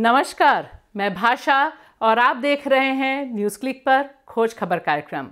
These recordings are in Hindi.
नमस्कार मैं भाषा और आप देख रहे हैं न्यूज़ क्लिक पर खोज खबर कार्यक्रम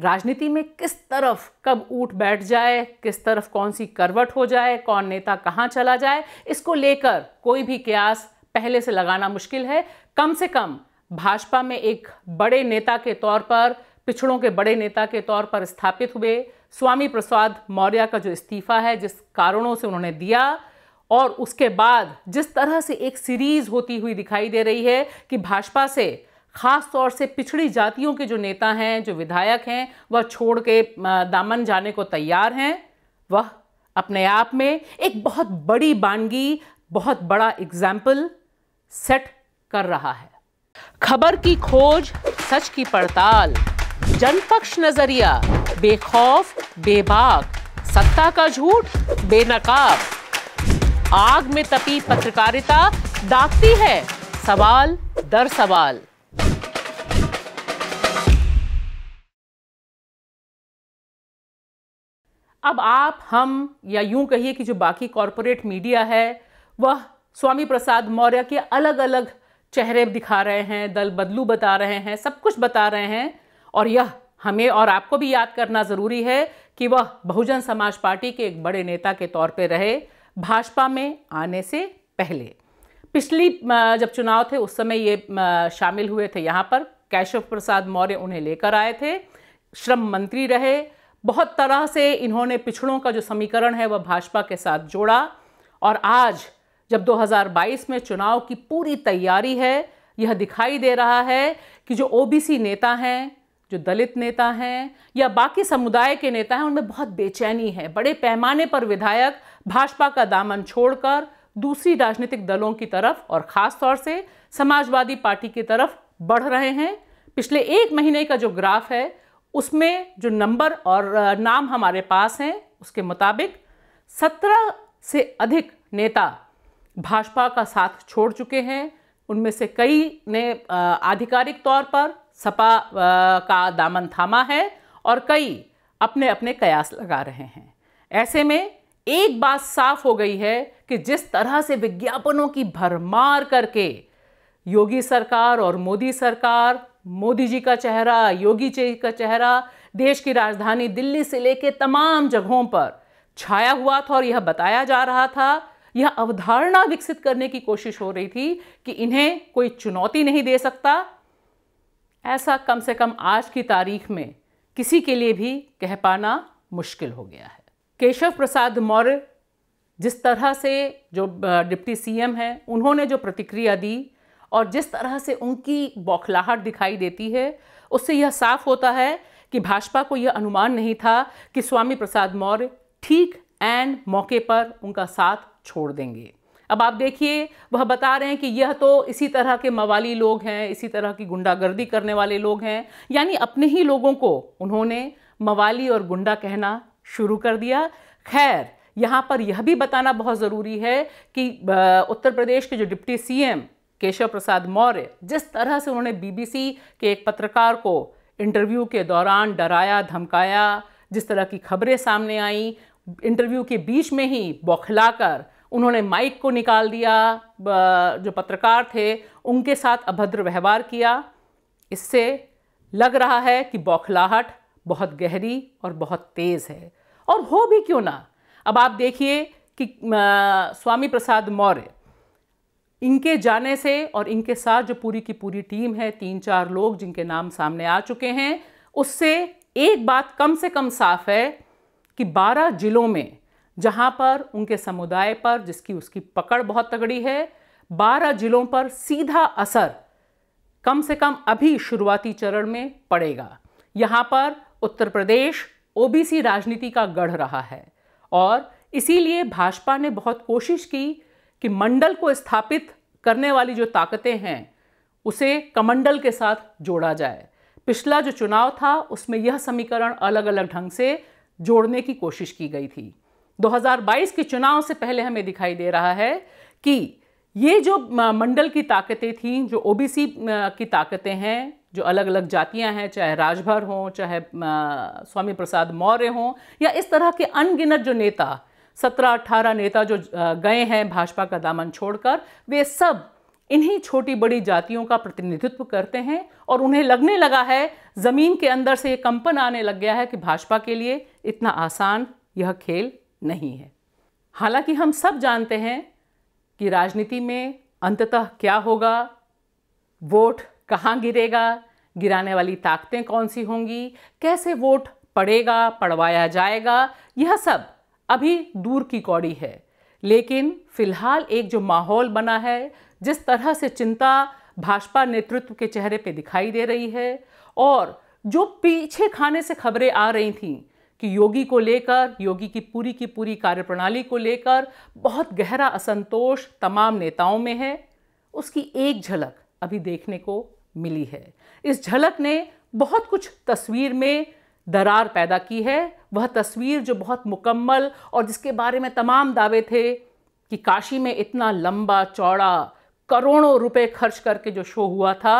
राजनीति में किस तरफ कब ऊट बैठ जाए किस तरफ कौन सी करवट हो जाए कौन नेता कहाँ चला जाए इसको लेकर कोई भी कयास पहले से लगाना मुश्किल है कम से कम भाजपा में एक बड़े नेता के तौर पर पिछड़ों के बड़े नेता के तौर पर स्थापित हुए स्वामी प्रसाद मौर्य का जो इस्तीफा है जिस कारणों से उन्होंने दिया और उसके बाद जिस तरह से एक सीरीज़ होती हुई दिखाई दे रही है कि भाजपा से ख़ास तौर से पिछड़ी जातियों के जो नेता हैं जो विधायक हैं वह छोड़ के दामन जाने को तैयार हैं वह अपने आप में एक बहुत बड़ी बानगी बहुत बड़ा एग्जाम्पल सेट कर रहा है खबर की खोज सच की पड़ताल जनपक्ष नजरिया बेखौफ बेबाक सत्ता का झूठ बेनकाब आग में तपी पत्रकारिता दागती है सवाल दर सवाल अब आप हम या यूं कहिए कि जो बाकी कॉरपोरेट मीडिया है वह स्वामी प्रसाद मौर्य के अलग अलग चेहरे दिखा रहे हैं दल बदलू बता रहे हैं सब कुछ बता रहे हैं और यह हमें और आपको भी याद करना ज़रूरी है कि वह बहुजन समाज पार्टी के एक बड़े नेता के तौर पर रहे भाजपा में आने से पहले पिछली जब चुनाव थे उस समय ये शामिल हुए थे यहाँ पर केशव प्रसाद मौर्य उन्हें लेकर आए थे श्रम मंत्री रहे बहुत तरह से इन्होंने पिछड़ों का जो समीकरण है वह भाजपा के साथ जोड़ा और आज जब 2022 में चुनाव की पूरी तैयारी है यह दिखाई दे रहा है कि जो ओबीसी नेता हैं जो दलित नेता हैं या बाकी समुदाय के नेता हैं उनमें बहुत बेचैनी है बड़े पैमाने पर विधायक भाजपा का दामन छोड़कर दूसरी राजनीतिक दलों की तरफ और ख़ास तौर से समाजवादी पार्टी की तरफ बढ़ रहे हैं पिछले एक महीने का जो ग्राफ है उसमें जो नंबर और नाम हमारे पास हैं उसके मुताबिक सत्रह से अधिक नेता भाजपा का साथ छोड़ चुके हैं उनमें से कई ने आधिकारिक तौर पर सपा का दामन थामा है और कई अपने अपने कयास लगा रहे हैं ऐसे में एक बात साफ हो गई है कि जिस तरह से विज्ञापनों की भरमार करके योगी सरकार और मोदी सरकार मोदी जी का चेहरा योगी जी का चेहरा देश की राजधानी दिल्ली से लेके तमाम जगहों पर छाया हुआ था और यह बताया जा रहा था यह अवधारणा विकसित करने की कोशिश हो रही थी कि इन्हें कोई चुनौती नहीं दे सकता ऐसा कम से कम आज की तारीख में किसी के लिए भी कह पाना मुश्किल हो गया है केशव प्रसाद मौर्य जिस तरह से जो डिप्टी सीएम हैं उन्होंने जो प्रतिक्रिया दी और जिस तरह से उनकी बौखलाहट दिखाई देती है उससे यह साफ होता है कि भाजपा को यह अनुमान नहीं था कि स्वामी प्रसाद मौर्य ठीक एंड मौके पर उनका साथ छोड़ देंगे अब आप देखिए वह बता रहे हैं कि यह तो इसी तरह के मवाली लोग हैं इसी तरह की गुंडागर्दी करने वाले लोग हैं यानी अपने ही लोगों को उन्होंने मवाली और गुंडा कहना शुरू कर दिया खैर यहाँ पर यह भी बताना बहुत ज़रूरी है कि उत्तर प्रदेश के जो डिप्टी सीएम केशव प्रसाद मौर्य जिस तरह से उन्होंने बीबीसी के एक पत्रकार को इंटरव्यू के दौरान डराया धमकाया जिस तरह की खबरें सामने आईं इंटरव्यू के बीच में ही बौखलाकर उन्होंने माइक को निकाल दिया जो पत्रकार थे उनके साथ अभद्र व्यवहार किया इससे लग रहा है कि बौखलाहट बहुत गहरी और बहुत तेज़ है और हो भी क्यों ना अब आप देखिए कि आ, स्वामी प्रसाद मौर्य इनके जाने से और इनके साथ जो पूरी की पूरी टीम है तीन चार लोग जिनके नाम सामने आ चुके हैं उससे एक बात कम से कम साफ है कि 12 जिलों में जहाँ पर उनके समुदाय पर जिसकी उसकी पकड़ बहुत तगड़ी है बारह जिलों पर सीधा असर कम से कम अभी शुरुआती चरण में पड़ेगा यहाँ पर उत्तर प्रदेश ओबीसी राजनीति का गढ़ रहा है और इसीलिए भाजपा ने बहुत कोशिश की कि मंडल को स्थापित करने वाली जो ताकतें हैं उसे कमंडल के साथ जोड़ा जाए पिछला जो चुनाव था उसमें यह समीकरण अलग अलग ढंग से जोड़ने की कोशिश की गई थी 2022 के चुनाव से पहले हमें दिखाई दे रहा है कि ये जो मंडल की ताकतें थीं जो ओबीसी की ताकतें हैं जो अलग अलग जातियां हैं चाहे राजभर हों चाहे स्वामी प्रसाद मौर्य हों या इस तरह के अनगिनत जो नेता सत्रह अट्ठारह नेता जो गए हैं भाजपा का दामन छोड़कर वे सब इन्हीं छोटी बड़ी जातियों का प्रतिनिधित्व करते हैं और उन्हें लगने लगा है ज़मीन के अंदर से ये कंपन आने लग गया है कि भाजपा के लिए इतना आसान यह खेल नहीं है हालांकि हम सब जानते हैं कि राजनीति में अंततः क्या होगा वोट कहाँ गिरेगा गिराने वाली ताकतें कौन सी होंगी कैसे वोट पड़ेगा पड़वाया जाएगा यह सब अभी दूर की कौड़ी है लेकिन फिलहाल एक जो माहौल बना है जिस तरह से चिंता भाजपा नेतृत्व के चेहरे पे दिखाई दे रही है और जो पीछे खाने से खबरें आ रही थीं कि योगी को लेकर योगी की पूरी की पूरी कार्यप्रणाली को लेकर बहुत गहरा असंतोष तमाम नेताओं में है उसकी एक झलक अभी देखने को मिली है इस झलक ने बहुत कुछ तस्वीर में दरार पैदा की है वह तस्वीर जो बहुत मुकम्मल और जिसके बारे में तमाम दावे थे कि काशी में इतना लंबा चौड़ा करोड़ों रुपए खर्च करके जो शो हुआ था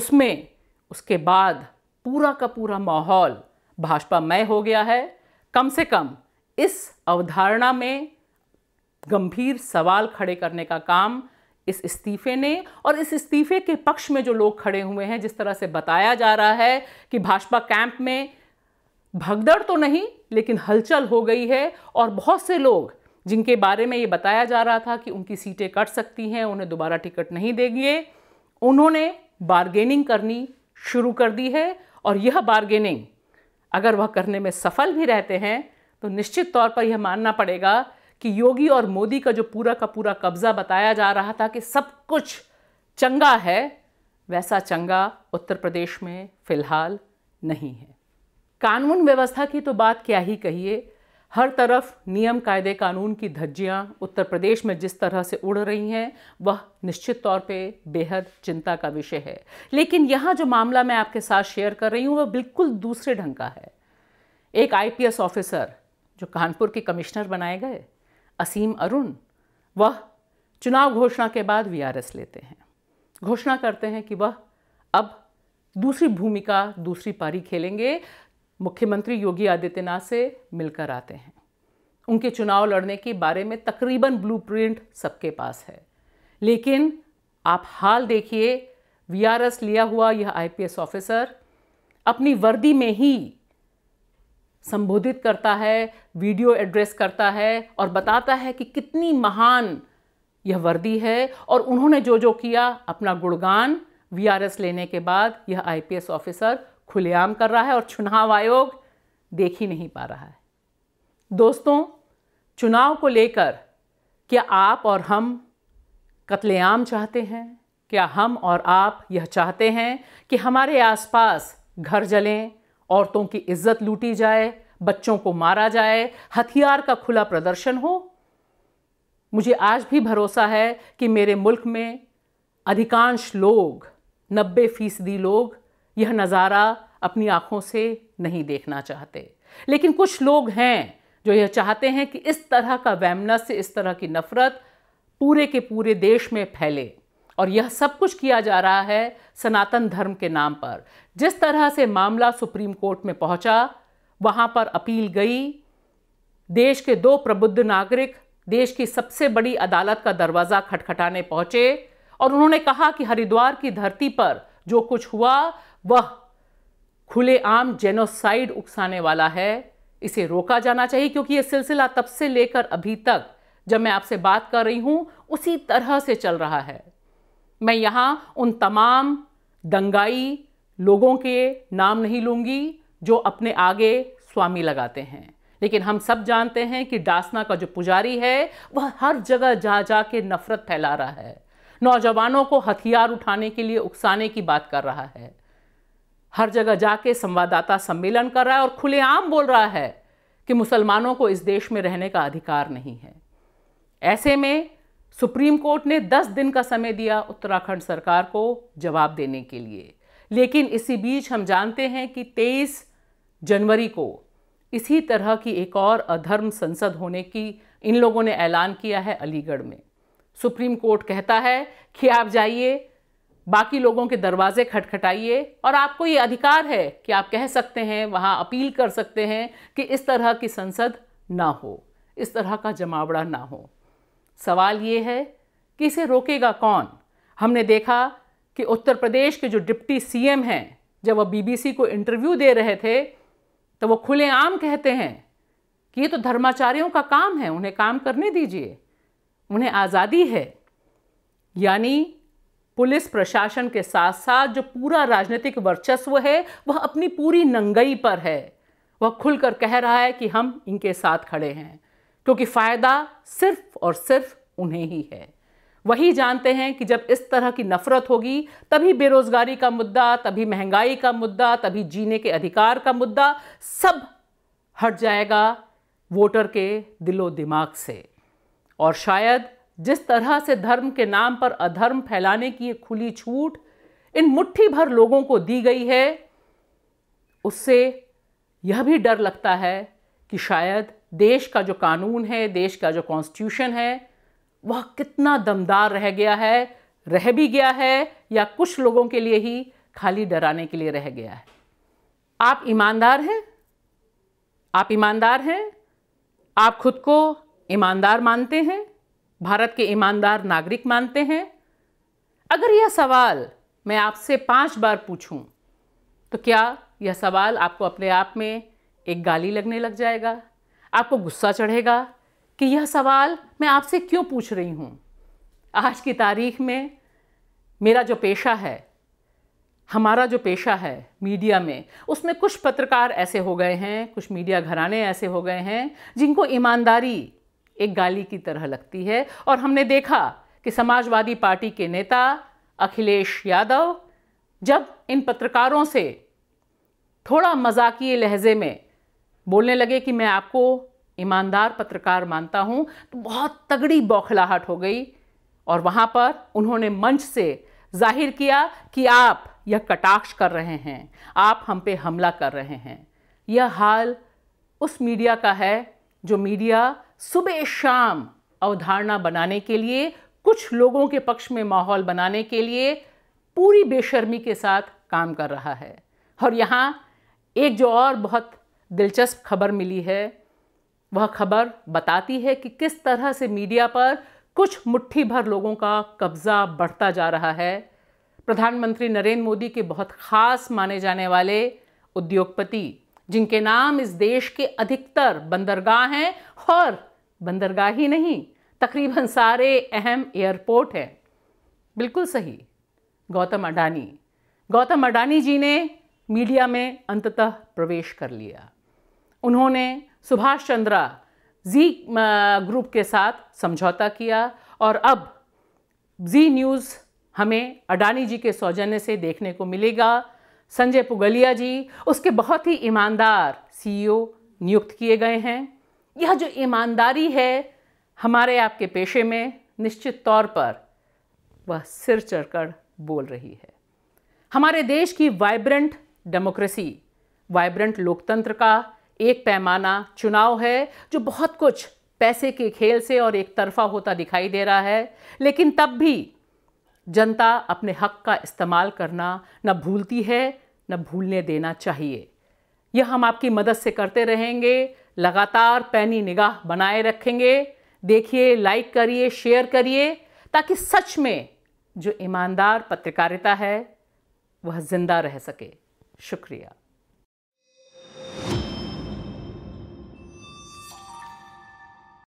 उसमें उसके बाद पूरा का पूरा माहौल भाजपामय हो गया है कम से कम इस अवधारणा में गंभीर सवाल खड़े करने का काम इस इस्तीफे ने और इस इस्तीफे के पक्ष में जो लोग खड़े हुए हैं जिस तरह से बताया जा रहा है कि भाजपा कैंप में भगदड़ तो नहीं लेकिन हलचल हो गई है और बहुत से लोग जिनके बारे में ये बताया जा रहा था कि उनकी सीटें कट सकती हैं उन्हें दोबारा टिकट नहीं देंगे उन्होंने बारगेनिंग करनी शुरू कर दी है और यह बारगेनिंग अगर वह करने में सफल भी रहते हैं तो निश्चित तौर पर यह मानना पड़ेगा कि योगी और मोदी का जो पूरा का पूरा कब्जा बताया जा रहा था कि सब कुछ चंगा है वैसा चंगा उत्तर प्रदेश में फिलहाल नहीं है कानून व्यवस्था की तो बात क्या ही कहिए हर तरफ नियम कायदे कानून की धज्जियां उत्तर प्रदेश में जिस तरह से उड़ रही हैं वह निश्चित तौर पे बेहद चिंता का विषय है लेकिन यहाँ जो मामला मैं आपके साथ शेयर कर रही हूँ वह बिल्कुल दूसरे ढंग का है एक आईपीएस ऑफिसर जो कानपुर के कमिश्नर बनाए गए असीम अरुण वह चुनाव घोषणा के बाद वी लेते हैं घोषणा करते हैं कि वह अब दूसरी भूमिका दूसरी पारी खेलेंगे मुख्यमंत्री योगी आदित्यनाथ से मिलकर आते हैं उनके चुनाव लड़ने के बारे में तकरीबन ब्लूप्रिंट सबके पास है लेकिन आप हाल देखिए वीआरएस लिया हुआ यह आईपीएस ऑफिसर अपनी वर्दी में ही संबोधित करता है वीडियो एड्रेस करता है और बताता है कि कितनी महान यह वर्दी है और उन्होंने जो जो किया अपना गुणगान वीआरएस लेने के बाद यह आईपीएस ऑफिसर खुलेआम कर रहा है और चुनाव आयोग देख ही नहीं पा रहा है दोस्तों चुनाव को लेकर क्या आप और हम कत्लेआम चाहते हैं क्या हम और आप यह चाहते हैं कि हमारे आसपास घर जलें औरतों की इज्जत लूटी जाए बच्चों को मारा जाए हथियार का खुला प्रदर्शन हो मुझे आज भी भरोसा है कि मेरे मुल्क में अधिकांश लोग नब्बे फीसदी लोग यह नज़ारा अपनी आँखों से नहीं देखना चाहते लेकिन कुछ लोग हैं जो यह चाहते हैं कि इस तरह का वैमनस इस तरह की नफ़रत पूरे के पूरे देश में फैले और यह सब कुछ किया जा रहा है सनातन धर्म के नाम पर जिस तरह से मामला सुप्रीम कोर्ट में पहुंचा वहां पर अपील गई देश के दो प्रबुद्ध नागरिक देश की सबसे बड़ी अदालत का दरवाज़ा खटखटाने पहुंचे और उन्होंने कहा कि हरिद्वार की धरती पर जो कुछ हुआ वह खुलेआम जेनोसाइड उकसाने वाला है इसे रोका जाना चाहिए क्योंकि यह सिलसिला तब से लेकर अभी तक जब मैं आपसे बात कर रही हूं उसी तरह से चल रहा है मैं यहाँ उन तमाम दंगाई लोगों के नाम नहीं लूंगी जो अपने आगे स्वामी लगाते हैं लेकिन हम सब जानते हैं कि डासना का जो पुजारी है वह हर जगह जा जा के नफरत फैला रहा है नौजवानों को हथियार उठाने के लिए उकसाने की बात कर रहा है हर जगह जाके संवाददाता सम्मेलन कर रहा है और खुलेआम बोल रहा है कि मुसलमानों को इस देश में रहने का अधिकार नहीं है ऐसे में सुप्रीम कोर्ट ने 10 दिन का समय दिया उत्तराखंड सरकार को जवाब देने के लिए लेकिन इसी बीच हम जानते हैं कि 23 जनवरी को इसी तरह की एक और अधर्म संसद होने की इन लोगों ने ऐलान किया है अलीगढ़ में सुप्रीम कोर्ट कहता है कि आप जाइए बाकी लोगों के दरवाजे खटखटाइए और आपको ये अधिकार है कि आप कह सकते हैं वहाँ अपील कर सकते हैं कि इस तरह की संसद ना हो इस तरह का जमावड़ा ना हो सवाल ये है कि इसे रोकेगा कौन हमने देखा कि उत्तर प्रदेश के जो डिप्टी सीएम हैं जब वह बीबीसी को इंटरव्यू दे रहे थे तो वो खुलेआम कहते हैं कि ये तो धर्माचार्यों का काम है उन्हें काम करने दीजिए उन्हें आज़ादी है यानी पुलिस प्रशासन के साथ साथ जो पूरा राजनीतिक वर्चस्व है वह अपनी पूरी नंगई पर है वह खुलकर कह रहा है कि हम इनके साथ खड़े हैं क्योंकि फ़ायदा सिर्फ और सिर्फ उन्हें ही है वही जानते हैं कि जब इस तरह की नफरत होगी तभी बेरोज़गारी का मुद्दा तभी महंगाई का मुद्दा तभी जीने के अधिकार का मुद्दा सब हट जाएगा वोटर के दिलो दिमाग से और शायद जिस तरह से धर्म के नाम पर अधर्म फैलाने की खुली छूट इन मुट्ठी भर लोगों को दी गई है उससे यह भी डर लगता है कि शायद देश का जो कानून है देश का जो कॉन्स्टिट्यूशन है वह कितना दमदार रह गया है रह भी गया है या कुछ लोगों के लिए ही खाली डराने के लिए रह गया है आप ईमानदार हैं आप ईमानदार हैं आप खुद को ईमानदार मानते हैं भारत के ईमानदार नागरिक मानते हैं अगर यह सवाल मैं आपसे पांच बार पूछूं तो क्या यह सवाल आपको अपने आप में एक गाली लगने लग जाएगा आपको गुस्सा चढ़ेगा कि यह सवाल मैं आपसे क्यों पूछ रही हूँ आज की तारीख में मेरा जो पेशा है हमारा जो पेशा है मीडिया में उसमें कुछ पत्रकार ऐसे हो गए हैं कुछ मीडिया घराने ऐसे हो गए हैं जिनको ईमानदारी एक गाली की तरह लगती है और हमने देखा कि समाजवादी पार्टी के नेता अखिलेश यादव जब इन पत्रकारों से थोड़ा मजाकिए लहजे में बोलने लगे कि मैं आपको ईमानदार पत्रकार मानता हूं तो बहुत तगड़ी बौखलाहट हो गई और वहां पर उन्होंने मंच से जाहिर किया कि आप यह कटाक्ष कर रहे हैं आप हम पे हमला कर रहे हैं यह हाल उस मीडिया का है जो मीडिया सुबह शाम अवधारणा बनाने के लिए कुछ लोगों के पक्ष में माहौल बनाने के लिए पूरी बेशर्मी के साथ काम कर रहा है और यहाँ एक जो और बहुत दिलचस्प खबर मिली है वह खबर बताती है कि किस तरह से मीडिया पर कुछ मुट्ठी भर लोगों का कब्ज़ा बढ़ता जा रहा है प्रधानमंत्री नरेंद्र मोदी के बहुत ख़ास माने जाने वाले उद्योगपति जिनके नाम इस देश के अधिकतर बंदरगाह हैं और बंदरगाह ही नहीं तकरीबन सारे अहम एयरपोर्ट हैं बिल्कुल सही गौतम अडानी गौतम अडानी जी ने मीडिया में अंततः प्रवेश कर लिया उन्होंने सुभाष चंद्रा जी ग्रुप के साथ समझौता किया और अब जी न्यूज़ हमें अडानी जी के सौजन्य से देखने को मिलेगा संजय पुगलिया जी उसके बहुत ही ईमानदार सीईओ e नियुक्त किए गए हैं यह जो ईमानदारी है हमारे आपके पेशे में निश्चित तौर पर वह सिर चढ़कर बोल रही है हमारे देश की वाइब्रेंट डेमोक्रेसी वाइब्रेंट लोकतंत्र का एक पैमाना चुनाव है जो बहुत कुछ पैसे के खेल से और एक तरफा होता दिखाई दे रहा है लेकिन तब भी जनता अपने हक का इस्तेमाल करना न भूलती है न भूलने देना चाहिए यह हम आपकी मदद से करते रहेंगे लगातार पैनी निगाह बनाए रखेंगे देखिए लाइक करिए शेयर करिए ताकि सच में जो ईमानदार पत्रकारिता है वह ज़िंदा रह सके शुक्रिया